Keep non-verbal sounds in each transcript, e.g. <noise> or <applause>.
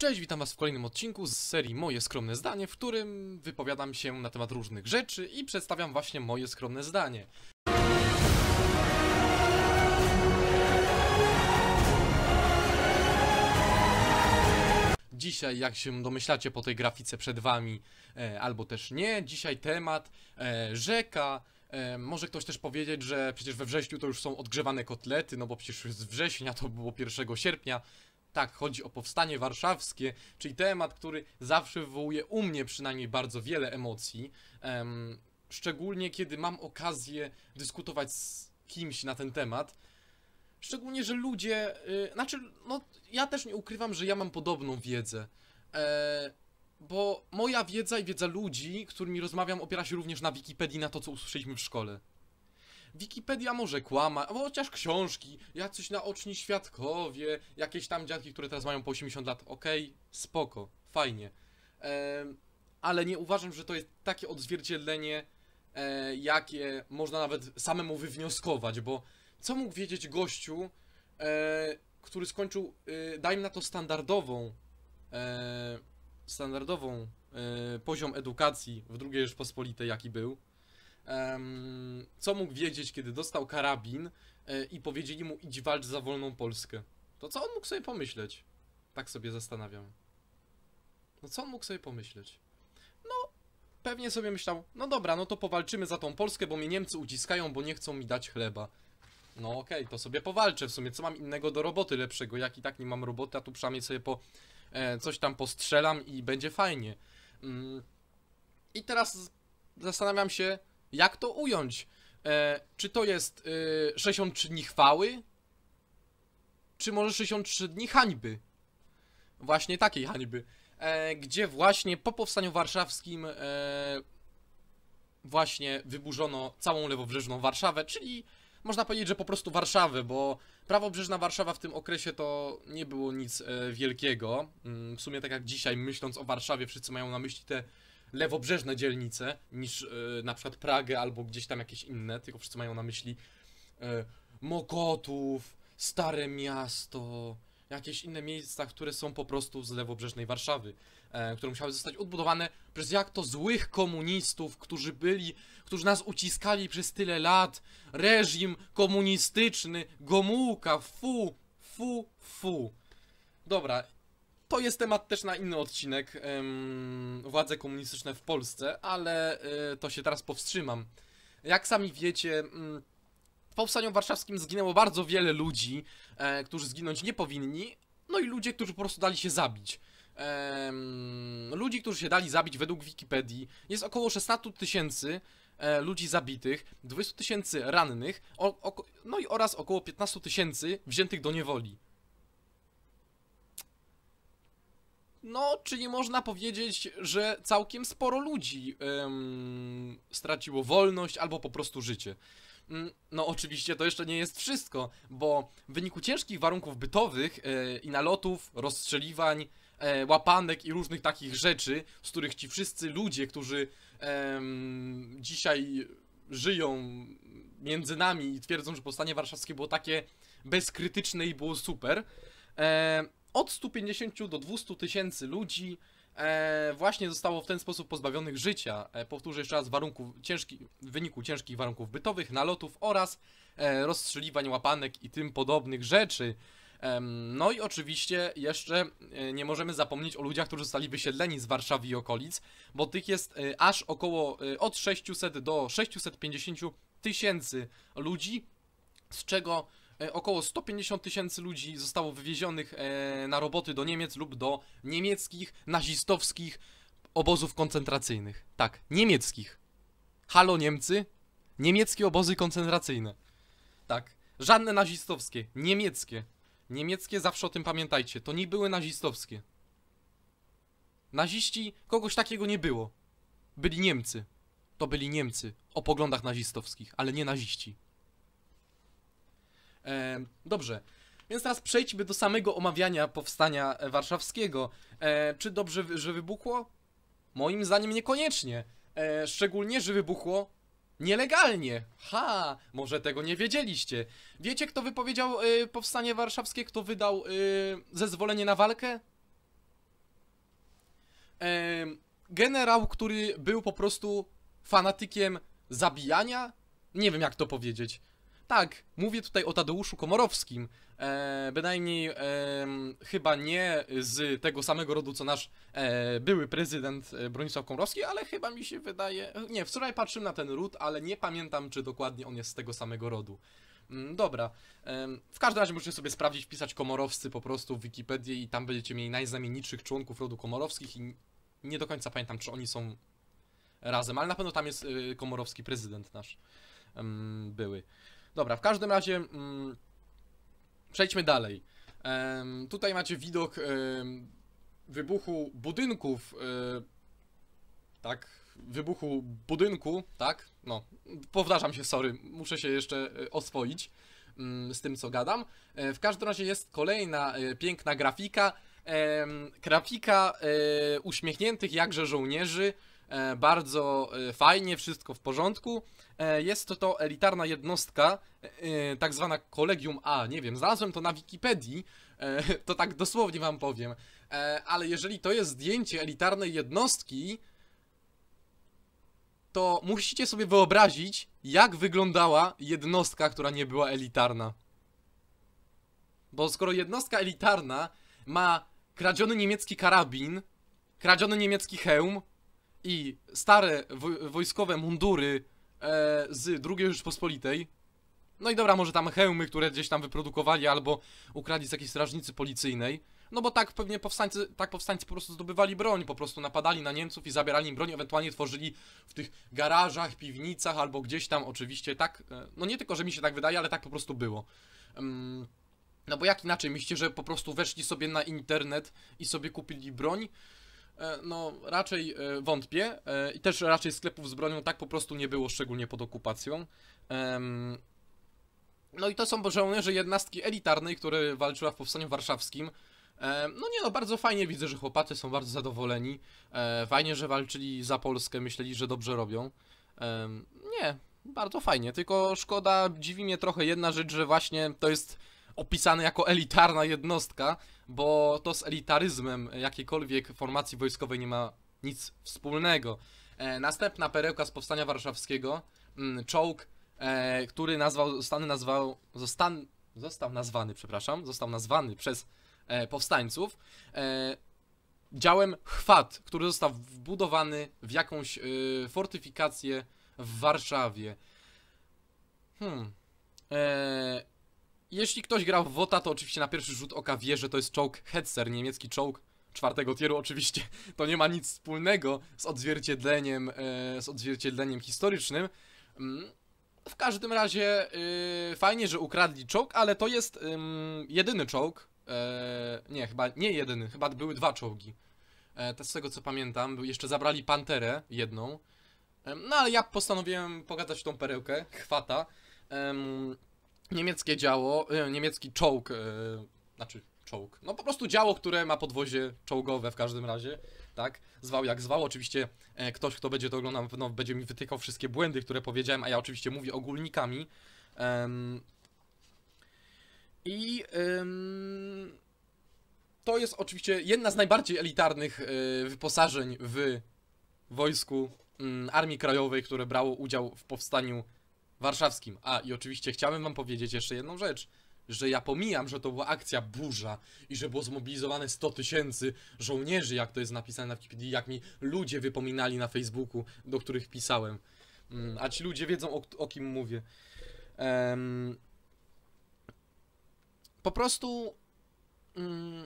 Cześć, witam was w kolejnym odcinku z serii Moje skromne zdanie, w którym wypowiadam się na temat różnych rzeczy i przedstawiam właśnie moje skromne zdanie. Dzisiaj, jak się domyślacie po tej grafice przed wami, e, albo też nie, dzisiaj temat e, rzeka, e, może ktoś też powiedzieć, że przecież we wrześniu to już są odgrzewane kotlety, no bo przecież z września to było 1 sierpnia, tak, chodzi o powstanie warszawskie, czyli temat, który zawsze wywołuje u mnie przynajmniej bardzo wiele emocji. Um, szczególnie kiedy mam okazję dyskutować z kimś na ten temat. Szczególnie, że ludzie. Yy, znaczy, no, ja też nie ukrywam, że ja mam podobną wiedzę. E, bo moja wiedza i wiedza ludzi, którymi rozmawiam, opiera się również na Wikipedii, na to, co usłyszeliśmy w szkole. Wikipedia może kłamać, chociaż książki, jacyś naoczni świadkowie, jakieś tam dziadki, które teraz mają po 80 lat, okej, okay, spoko, fajnie. ale nie uważam, że to jest takie odzwierciedlenie, e, jakie można nawet samemu wywnioskować, bo co mógł wiedzieć gościu, e, który skończył, e, dajmy na to standardową, e, standardową e, poziom edukacji w II Rzeczpospolitej, jaki był, co mógł wiedzieć, kiedy dostał karabin e, i powiedzieli mu idź walcz za wolną Polskę? To co on mógł sobie pomyśleć? Tak sobie zastanawiam. No co on mógł sobie pomyśleć? No, pewnie sobie myślał, no dobra, no to powalczymy za tą Polskę, bo mnie Niemcy uciskają, bo nie chcą mi dać chleba. No okej, okay, to sobie powalczę w sumie, co mam innego do roboty lepszego, jak i tak nie mam roboty, a tu przynajmniej sobie po e, coś tam postrzelam i będzie fajnie. Mm. I teraz zastanawiam się, jak to ująć? E, czy to jest e, 63 dni chwały? Czy może 63 dni hańby? Właśnie takiej hańby. E, gdzie właśnie po powstaniu warszawskim e, właśnie wyburzono całą lewobrzeżną Warszawę, czyli można powiedzieć, że po prostu Warszawę, bo prawobrzeżna Warszawa w tym okresie to nie było nic e, wielkiego. Mm, w sumie tak jak dzisiaj, myśląc o Warszawie, wszyscy mają na myśli te lewobrzeżne dzielnice niż e, na przykład Pragę albo gdzieś tam jakieś inne, tylko wszyscy mają na myśli yy, Mokotów, Stare Miasto, jakieś inne miejsca, które są po prostu z lewobrzeżnej Warszawy, e, które musiały zostać odbudowane przez jak to złych komunistów, którzy byli, którzy nas uciskali przez tyle lat, reżim komunistyczny, Gomułka, fu, fu, fu. Dobra, to jest temat też na inny odcinek, władze komunistyczne w Polsce, ale e, to się teraz powstrzymam. Jak sami wiecie, mm, w Powstaniu Warszawskim zginęło bardzo wiele ludzi, e, którzy zginąć nie powinni, no i ludzie, którzy po prostu dali się zabić. ludzi, którzy się dali zabić według Wikipedii jest około 16 tysięcy e, ludzi zabitych, 20 tysięcy rannych no i oraz około 15 tysięcy wziętych do niewoli. no, czy nie można powiedzieć, że całkiem sporo ludzi ym, straciło wolność albo po prostu życie. Mm, no, oczywiście to jeszcze nie jest wszystko, bo w wyniku ciężkich warunków bytowych yy, i nalotów, rozstrzeliwań, yy, łapanek i różnych takich rzeczy, z których ci wszyscy ludzie, którzy yy, dzisiaj żyją między nami i twierdzą, że powstanie warszawskie było takie bezkrytyczne i było super, e, od 150 do 200 tysięcy ludzi e, właśnie zostało w ten sposób pozbawionych życia. E, powtórzę jeszcze raz, warunków ciężki, w wyniku ciężkich warunków bytowych, nalotów oraz e, rozstrzeliwań łapanek i tym podobnych rzeczy. No i oczywiście jeszcze e, nie możemy zapomnieć o ludziach, którzy zostali wysiedleni z Warszawy i okolic, bo tych jest e, aż około e, od 600 do 650 tysięcy ludzi, z czego E, około 150 tysięcy ludzi zostało wywiezionych e, na roboty do Niemiec lub do niemieckich, nazistowskich obozów koncentracyjnych. Tak, niemieckich. Halo Niemcy? Niemieckie obozy koncentracyjne. Tak, żadne nazistowskie, niemieckie. Niemieckie, zawsze o tym pamiętajcie, to nie były nazistowskie. Naziści, kogoś takiego nie było. Byli Niemcy. To byli Niemcy o poglądach nazistowskich, ale nie naziści. E, dobrze. Więc teraz przejdźmy do samego omawiania powstania e, warszawskiego. E, czy dobrze, że wybuchło? Moim zdaniem niekoniecznie. E, szczególnie, że wybuchło nielegalnie. Ha, może tego nie wiedzieliście. Wiecie, kto wypowiedział e, powstanie warszawskie? Kto wydał e, zezwolenie na walkę? E, generał, który był po prostu fanatykiem zabijania? Nie wiem, jak to powiedzieć. Tak, mówię tutaj o Tadeuszu Komorowskim, e, bynajmniej e, chyba nie z tego samego rodu co nasz e, były prezydent e, Bronisław Komorowski, ale chyba mi się wydaje, nie, wczoraj patrzyłem na ten ród, ale nie pamiętam czy dokładnie on jest z tego samego rodu. Mm, dobra, w każdym razie możecie sobie sprawdzić, wpisać Komorowscy po prostu w Wikipedii i tam będziecie mieli najznamienitszych członków rodu Komorowskich i nie do końca pamiętam, czy oni są razem, ale na pewno tam jest e, Komorowski prezydent nasz były. Dobra, w każdym razie mm, przejdźmy dalej. Um, tutaj macie widok um, wybuchu budynków. Um, tak, wybuchu budynku, tak? No, powtarzam się, sorry, muszę się jeszcze e, oswoić mm, z tym, co gadam. E, w każdym razie jest kolejna piękna grafika. Grafika uśmiechniętych jakże żołnierzy E, bardzo e, fajnie, wszystko w porządku. E, jest to to elitarna jednostka, tak zwana Kolegium A, nie wiem, znalazłem to na Wikipedii, <laughs> to tak dosłownie wam powiem, ale jeżeli to jest zdjęcie elitarnej jednostki, to musicie sobie wyobrazić, jak wyglądała jednostka, która nie była elitarna. Bo skoro jednostka elitarna ma kradziony niemiecki karabin, kradziony niemiecki hełm, i stare wojskowe mundury e, z II Rzeczpospolitej. No i dobra, może tam hełmy, które gdzieś tam wyprodukowali albo ukradli z jakiejś strażnicy policyjnej. No bo tak pewnie powstańcy, tak powstańcy po prostu zdobywali broń, po prostu napadali na Niemców i zabierali im broń, ewentualnie tworzyli w tych garażach, piwnicach albo gdzieś tam oczywiście, tak, e, no nie tylko, że mi się tak wydaje, ale tak po prostu było. Mm, no bo jak inaczej myślicie, że po prostu weszli sobie na internet i sobie kupili broń? E, no raczej e, wątpię e, i też raczej sklepów z bronią tak po prostu nie było, szczególnie pod okupacją. No i to są żołnierze jednostki elitarnej, które walczyła w Powstaniu Warszawskim. No nie no, bardzo fajnie widzę, że chłopacy są bardzo zadowoleni. Fajnie, że walczyli za Polskę, myśleli, że dobrze robią. Nie, bardzo fajnie, tylko szkoda, dziwi mnie trochę jedna rzecz, że właśnie to jest opisany jako elitarna jednostka, bo to z elitaryzmem jakiejkolwiek formacji wojskowej nie ma nic wspólnego. E, następna perełka z powstania warszawskiego, mm, czołg, e, który nazwał, zostany nazwał, zostan, został nazwany, przepraszam, został nazwany przez e, powstańców e, działem chwat, który został wbudowany w jakąś e, fortyfikację w Warszawie. Hmm. E, jeśli ktoś grał w WOTA, to oczywiście na pierwszy rzut oka wie, że to jest czołg Hetzer, niemiecki czołg czwartego tieru oczywiście. <laughs> To nie ma nic wspólnego z odzwierciedleniem, e, z odzwierciedleniem historycznym. Mm, w każdym razie y, fajnie, że ukradli czołg, ale to jest jedyny czołg. E, nie, chyba nie jedyny, chyba były dwa czołgi. E, to z tego co pamiętam, jeszcze zabrali panterę jedną. No ale ja postanowiłem pogadać tą perełkę, chwata niemieckie działo, e, niemiecki czołg, e, znaczy czołg, no po prostu działo, które ma podwozie czołgowe w każdym razie, tak, zwał jak zwał, oczywiście e, ktoś, kto będzie to oglądał, będzie mi wytykał wszystkie błędy, które powiedziałem, a ja oczywiście mówię ogólnikami, i to jest oczywiście jedna z najbardziej elitarnych wyposażeń w wojsku mm, Armii Krajowej, które brało udział w powstaniu warszawskim. A, i oczywiście chciałem wam powiedzieć jeszcze jedną rzecz że ja pomijam, że to była akcja burza i że było zmobilizowane 100 tysięcy żołnierzy, jak to jest napisane na Wikipedii, jak mi ludzie wypominali na Facebooku, do których pisałem. Mm, a ci ludzie wiedzą, o, o kim mówię. Um, po prostu... Um,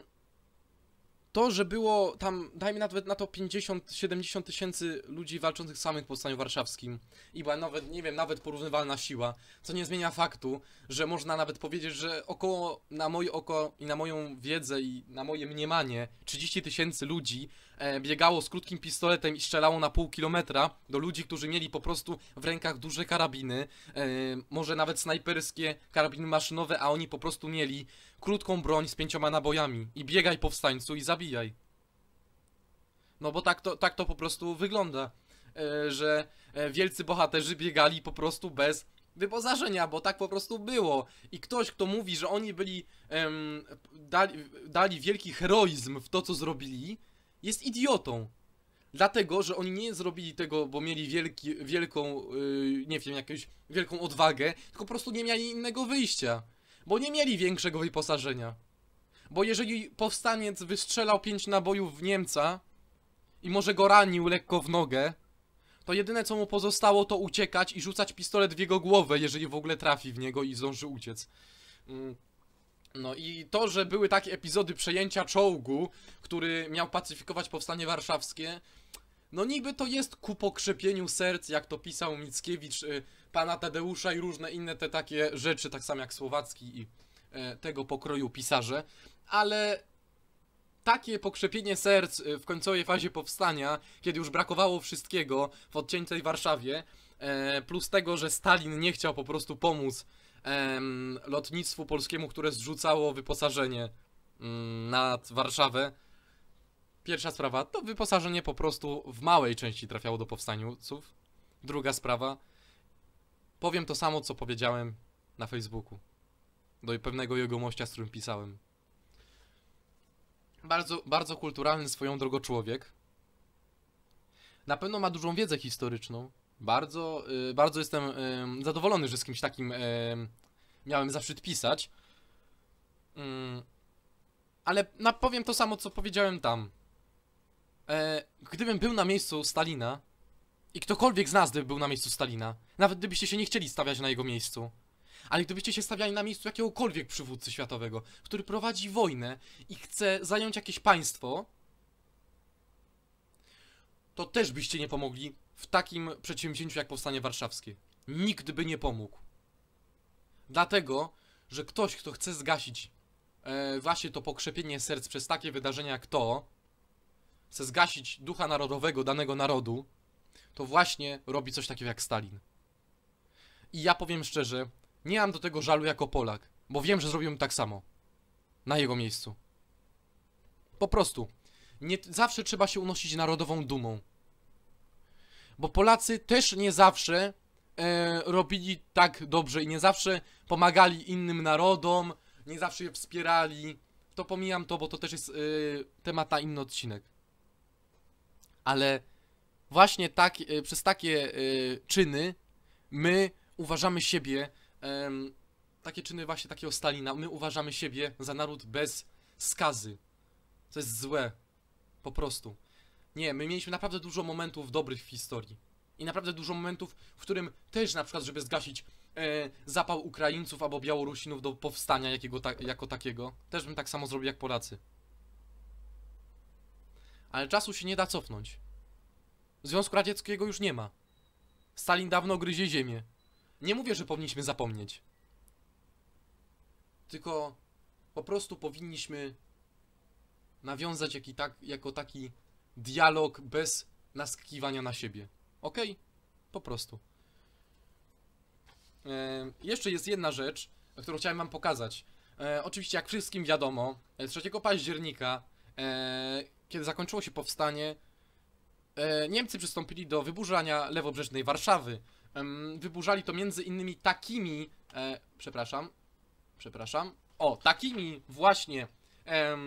to, że było tam, dajmy nawet na to 50-70 tysięcy ludzi walczących samych w Powstaniu Warszawskim i była nawet, nie wiem, nawet porównywalna siła, co nie zmienia faktu, że można nawet powiedzieć, że około, na moje oko i na moją wiedzę i na moje mniemanie 30 tysięcy ludzi e, biegało z krótkim pistoletem i strzelało na pół kilometra do ludzi, którzy mieli po prostu w rękach duże karabiny, e, może nawet snajperskie karabiny maszynowe, a oni po prostu mieli krótką broń z pięcioma nabojami i biegaj powstańcu i zabijaj. No bo tak to, tak to po prostu wygląda, e, że e, wielcy bohaterzy biegali po prostu bez wyposażenia, bo tak po prostu było. I ktoś, kto mówi, że oni byli, em, dali, dali wielki heroizm w to, co zrobili, jest idiotą. Dlatego, że oni nie zrobili tego, bo mieli wielki, wielką, yy, nie wiem, jakąś wielką odwagę, tylko po prostu nie mieli innego wyjścia. Bo nie mieli większego wyposażenia. Bo jeżeli powstaniec wystrzelał pięć nabojów w Niemca i może go ranił lekko w nogę, to jedyne co mu pozostało to uciekać i rzucać pistolet w jego głowę, jeżeli w ogóle trafi w niego i zdąży uciec. Mm. No i to, że były takie epizody przejęcia czołgu, który miał pacyfikować powstanie warszawskie, no niby to jest ku pokrzepieniu serc, jak to pisał Mickiewicz y, pana Tadeusza i różne inne te takie rzeczy, tak samo jak słowacki i e, tego pokroju pisarze, ale takie pokrzepienie serc e, w końcowej fazie powstania, kiedy już brakowało wszystkiego w odciętej Warszawie, e, plus tego, że Stalin nie chciał po prostu pomóc lotnictwu polskiemu, które zrzucało wyposażenie mm, nad Warszawę. Pierwsza sprawa, to wyposażenie po prostu w małej części trafiało do powstaniuców. Druga sprawa, Powiem to samo, co powiedziałem na Facebooku. Do pewnego jegomościa, z którym pisałem. Bardzo, bardzo kulturalny swoją drogą człowiek. Na pewno ma dużą wiedzę historyczną. Bardzo, y, bardzo jestem y, zadowolony, że z kimś takim y, miałem zaszczyt pisać. Mm, ale na, powiem to samo, co powiedziałem tam. E, gdybym był na miejscu Stalina, i ktokolwiek z nas, gdyby był na miejscu Stalina, nawet gdybyście się nie chcieli stawiać na jego miejscu, ale gdybyście się stawiali na miejscu jakiegokolwiek przywódcy światowego, który prowadzi wojnę i chce zająć jakieś państwo, to też byście nie pomogli w takim przedsięwzięciu jak Powstanie Warszawskie. Nikt by nie pomógł. Dlatego, że ktoś, kto chce zgasić e, właśnie to pokrzepienie serc przez takie wydarzenia jak to, chce zgasić ducha narodowego danego narodu, to właśnie robi coś takiego jak Stalin. I ja powiem szczerze, nie mam do tego żalu jako Polak, bo wiem, że zrobiłbym tak samo. Na jego miejscu. Po prostu. Nie, zawsze trzeba się unosić narodową dumą. Bo Polacy też nie zawsze e, robili tak dobrze i nie zawsze pomagali innym narodom, nie zawsze je wspierali. To pomijam to, bo to też jest y, temat na inny odcinek. Ale właśnie tak, y, przez takie y, czyny my uważamy siebie, takie czyny właśnie takiego Stalina, my uważamy siebie za naród bez skazy. To jest złe. Po prostu. Nie, my mieliśmy naprawdę dużo momentów dobrych w historii. I naprawdę dużo momentów, w którym też na przykład, żeby zgasić e, zapał Ukraińców albo Białorusinów do powstania jakiego ta, jako takiego, też bym tak samo zrobił jak Polacy. Ale czasu się nie da cofnąć. Związku Radzieckiego już nie ma. Stalin dawno gryzie ziemię. Nie mówię, że powinniśmy zapomnieć. Tylko po prostu powinniśmy nawiązać tak, jako taki dialog bez naskakiwania na siebie. Ok? Po prostu. E, jeszcze jest jedna rzecz, którą chciałem wam pokazać. E, oczywiście, jak wszystkim wiadomo, 3 e, października, e, kiedy zakończyło się powstanie, E, Niemcy przystąpili do wyburzania lewobrzeżnej Warszawy. Wyburzali to między innymi takimi, e, przepraszam, przepraszam, o, takimi właśnie e,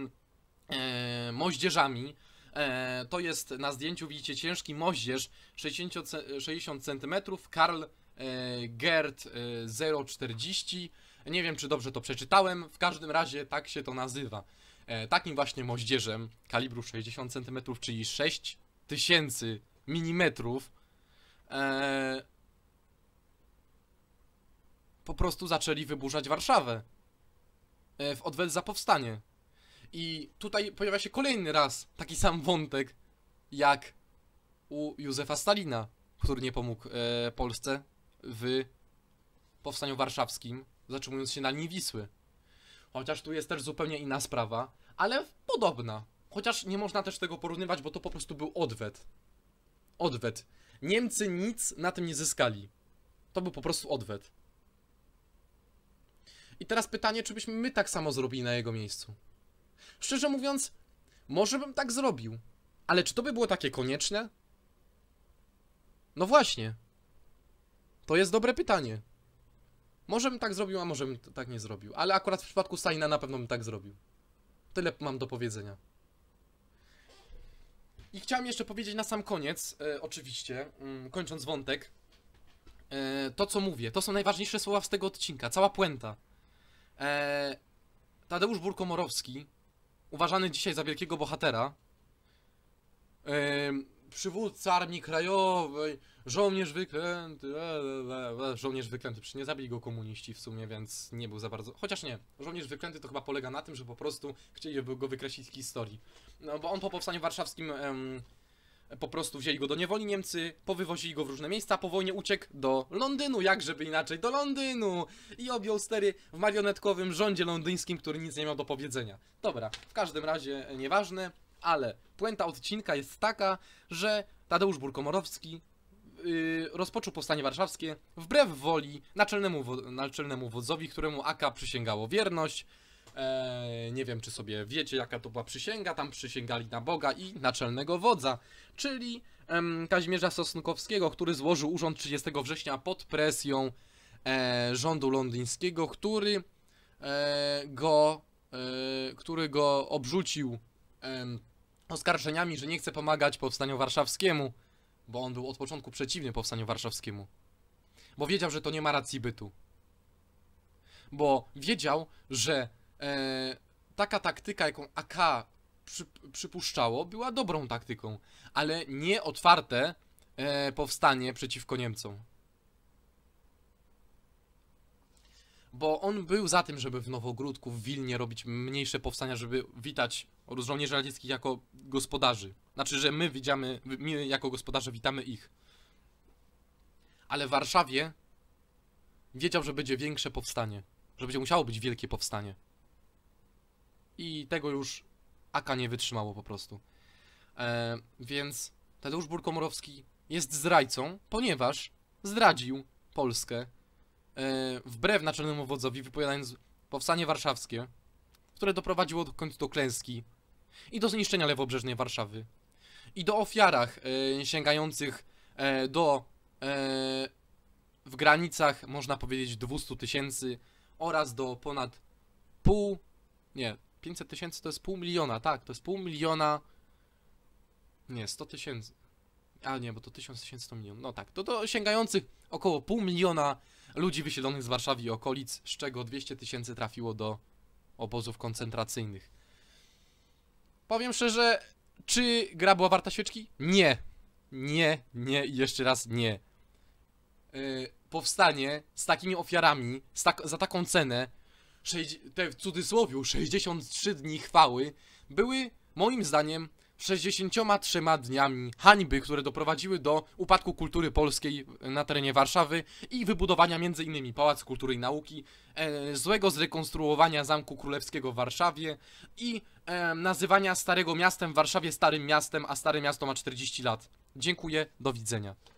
moździerzami, to jest na zdjęciu, widzicie, ciężki moździerz 60, 60 cm, Karl Gerd 040. Nie wiem, czy dobrze to przeczytałem, w każdym razie tak się to nazywa. Takim właśnie moździerzem kalibru 60 cm, czyli 6 tysięcy milimetrów, e, po prostu zaczęli wyburzać Warszawę e, w odwet za powstanie. I tutaj pojawia się kolejny raz taki sam wątek, jak u Józefa Stalina, który nie pomógł e, Polsce w powstaniu warszawskim, zatrzymując się na linii Wisły. Chociaż tu jest też zupełnie inna sprawa, ale podobna. Chociaż nie można też tego porównywać, bo to po prostu był odwet. Odwet. Niemcy nic na tym nie zyskali. To był po prostu odwet. I teraz pytanie, czy byśmy my tak samo zrobili na jego miejscu? Szczerze mówiąc, może bym tak zrobił. Ale czy to by było takie konieczne? No właśnie. To jest dobre pytanie. Może bym tak zrobił, a może bym tak nie zrobił. Ale akurat w przypadku Stalina na pewno bym tak zrobił. Tyle mam do powiedzenia. I chciałem jeszcze powiedzieć na sam koniec, e, oczywiście, mm, kończąc wątek, e, to co mówię, to są najważniejsze słowa z tego odcinka, cała puenta. E, Tadeusz Burkomorowski, uważany dzisiaj za wielkiego bohatera, e, przywódca Armii Krajowej, żołnierz wyklęty, e, e, żołnierz wyklęty, przecież nie zabili go komuniści w sumie, więc nie był za bardzo, chociaż nie, żołnierz wyklęty to chyba polega na tym, że po prostu chcieliby go wykreślić z historii, no bo on po powstaniu warszawskim em, po prostu wzięli go do niewoli Niemcy, powywozili go w różne miejsca, po wojnie uciekł do Londynu, jak żeby inaczej, do Londynu i objął stery w marionetkowym rządzie londyńskim, który nic nie miał do powiedzenia. Dobra, w każdym razie nieważne ale puenta odcinka jest taka, że Tadeusz Burkomorowski yy, rozpoczął powstanie warszawskie wbrew woli naczelnemu, wo naczelnemu wodzowi, któremu AK przysięgało wierność. Eee, nie wiem, czy sobie wiecie, jaka to była przysięga. Tam przysięgali na Boga i naczelnego wodza, czyli em, Kazimierza Sosnkowskiego, który złożył urząd 30 września pod presją e, rządu londyńskiego, który e, go, e, który go obrzucił em, oskarżeniami, że nie chce pomagać Powstaniu Warszawskiemu, bo on był od początku przeciwny Powstaniu Warszawskiemu. Bo wiedział, że to nie ma racji bytu. Bo wiedział, że e, taka taktyka, jaką AK przy, przypuszczało, była dobrą taktyką, ale nie otwarte e, powstanie przeciwko Niemcom. bo on był za tym, żeby w Nowogródku, w Wilnie robić mniejsze powstania, żeby witać żołnierzy radzieckich jako gospodarzy. Znaczy, że my widzimy, my jako gospodarze witamy ich. Ale w Warszawie wiedział, że będzie większe powstanie, że będzie musiało być wielkie powstanie. I tego już Aka nie wytrzymało po prostu. E, więc Tadeusz Burkomorowski jest zdrajcą, ponieważ zdradził Polskę E, wbrew naczelnemu wodzowi wypowiadając powstanie warszawskie, które doprowadziło do końca do klęski i do zniszczenia lewobrzeżnej Warszawy i do ofiarach e, sięgających e, do w granicach można powiedzieć 200 tysięcy oraz do ponad pół, nie, 500 tysięcy to jest pół miliona, tak, to jest pół miliona, nie, 100 tysięcy, a nie, bo to 1000 tysięcy to milion, no tak, to do sięgających około pół miliona ludzi wysiedlonych z Warszawy i okolic, z czego 200 tysięcy trafiło do obozów koncentracyjnych. Powiem szczerze, czy gra była warta świeczki? Nie. Nie, nie i jeszcze raz nie. Yy, powstanie z takimi ofiarami, z tak, za taką cenę, te w cudzysłowie 63 dni chwały, były moim zdaniem 63 dniami hańby, które doprowadziły do upadku kultury polskiej e, na terenie Warszawy i wybudowania m.in. Pałacu Kultury i Nauki, e, złego zrekonstruowania Zamku Królewskiego w Warszawie i e, nazywania Starego Miastem w Warszawie Starym Miastem, a Stare Miasto ma 40 lat. Dziękuję, do widzenia.